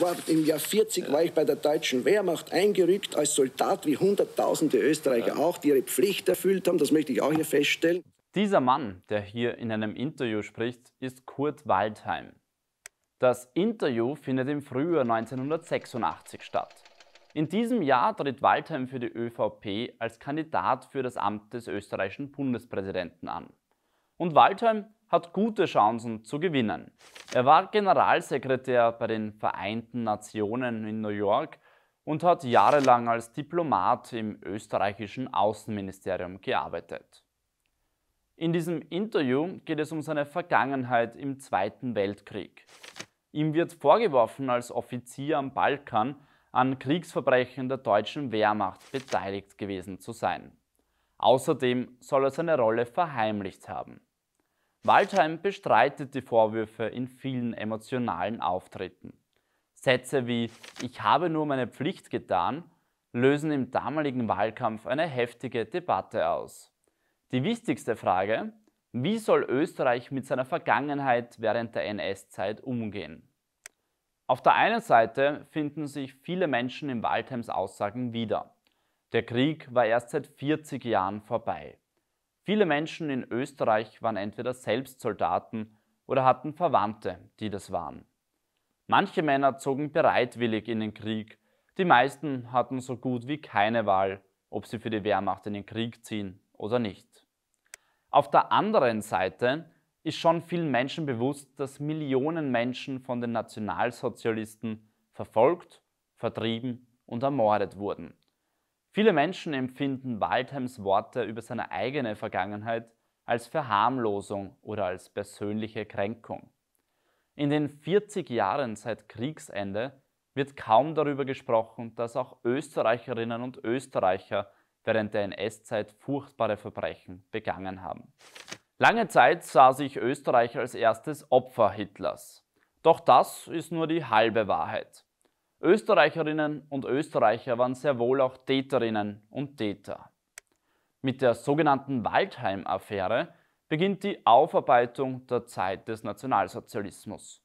war im Jahr 40 war ich bei der deutschen Wehrmacht eingerückt als Soldat, wie hunderttausende Österreicher auch, die ihre Pflicht erfüllt haben. Das möchte ich auch hier feststellen. Dieser Mann, der hier in einem Interview spricht, ist Kurt Waldheim. Das Interview findet im Frühjahr 1986 statt. In diesem Jahr tritt Waldheim für die ÖVP als Kandidat für das Amt des österreichischen Bundespräsidenten an und Waldheim hat gute Chancen zu gewinnen. Er war Generalsekretär bei den Vereinten Nationen in New York und hat jahrelang als Diplomat im österreichischen Außenministerium gearbeitet. In diesem Interview geht es um seine Vergangenheit im Zweiten Weltkrieg. Ihm wird vorgeworfen, als Offizier am Balkan an Kriegsverbrechen der deutschen Wehrmacht beteiligt gewesen zu sein. Außerdem soll er seine Rolle verheimlicht haben. Waldheim bestreitet die Vorwürfe in vielen emotionalen Auftritten. Sätze wie Ich habe nur meine Pflicht getan lösen im damaligen Wahlkampf eine heftige Debatte aus. Die wichtigste Frage, wie soll Österreich mit seiner Vergangenheit während der NS-Zeit umgehen? Auf der einen Seite finden sich viele Menschen in Waldheims Aussagen wieder. Der Krieg war erst seit 40 Jahren vorbei. Viele Menschen in Österreich waren entweder selbst Soldaten oder hatten Verwandte, die das waren. Manche Männer zogen bereitwillig in den Krieg, die meisten hatten so gut wie keine Wahl, ob sie für die Wehrmacht in den Krieg ziehen oder nicht. Auf der anderen Seite ist schon vielen Menschen bewusst, dass Millionen Menschen von den Nationalsozialisten verfolgt, vertrieben und ermordet wurden. Viele Menschen empfinden Waldheims Worte über seine eigene Vergangenheit als Verharmlosung oder als persönliche Kränkung. In den 40 Jahren seit Kriegsende wird kaum darüber gesprochen, dass auch Österreicherinnen und Österreicher während der NS-Zeit furchtbare Verbrechen begangen haben. Lange Zeit sah sich Österreich als erstes Opfer Hitlers. Doch das ist nur die halbe Wahrheit. Österreicherinnen und Österreicher waren sehr wohl auch Täterinnen und Täter. Mit der sogenannten Waldheim-Affäre beginnt die Aufarbeitung der Zeit des Nationalsozialismus.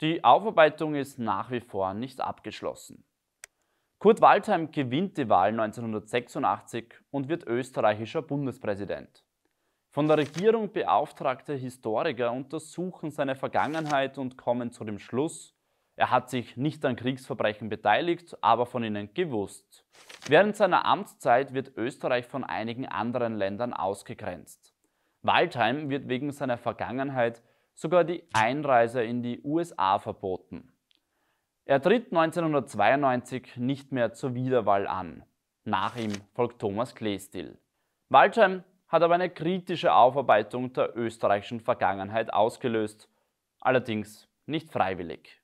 Die Aufarbeitung ist nach wie vor nicht abgeschlossen. Kurt Waldheim gewinnt die Wahl 1986 und wird österreichischer Bundespräsident. Von der Regierung beauftragte Historiker untersuchen seine Vergangenheit und kommen zu dem Schluss, er hat sich nicht an Kriegsverbrechen beteiligt, aber von ihnen gewusst. Während seiner Amtszeit wird Österreich von einigen anderen Ländern ausgegrenzt. Waldheim wird wegen seiner Vergangenheit sogar die Einreise in die USA verboten. Er tritt 1992 nicht mehr zur Wiederwahl an. Nach ihm folgt Thomas Kleestil. Waldheim hat aber eine kritische Aufarbeitung der österreichischen Vergangenheit ausgelöst, allerdings nicht freiwillig.